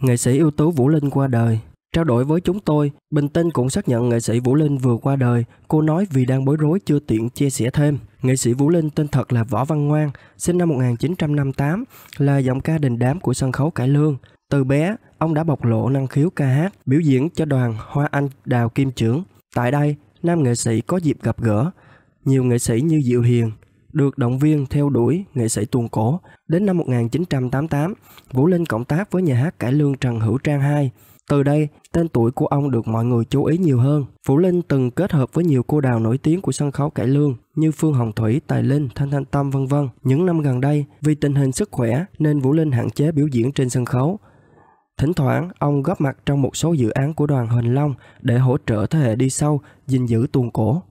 nghệ sĩ ưu tú Vũ Linh qua đời. Trao đổi với chúng tôi, Bình Tinh cũng xác nhận nghệ sĩ Vũ Linh vừa qua đời. Cô nói vì đang bối rối chưa tiện chia sẻ thêm. Nghệ sĩ Vũ Linh tên thật là Võ Văn Ngoan, sinh năm 1958, là giọng ca đình đám của sân khấu Cải Lương. Từ bé, ông đã bộc lộ năng khiếu ca hát, biểu diễn cho đoàn Hoa Anh Đào Kim Trưởng. Tại đây, nam nghệ sĩ có dịp gặp gỡ. Nhiều nghệ sĩ như Diệu Hiền, được động viên theo đuổi nghệ sĩ tuồng cổ. Đến năm 1988, Vũ Linh cộng tác với nhà hát cải lương Trần Hữu Trang II. Từ đây, tên tuổi của ông được mọi người chú ý nhiều hơn. Vũ Linh từng kết hợp với nhiều cô đào nổi tiếng của sân khấu cải lương như Phương Hồng Thủy, Tài Linh, Thanh Thanh Tâm vân vân. Những năm gần đây, vì tình hình sức khỏe nên Vũ Linh hạn chế biểu diễn trên sân khấu. Thỉnh thoảng, ông góp mặt trong một số dự án của đoàn Huỳnh Long để hỗ trợ thế hệ đi sau, gìn giữ tuồng cổ.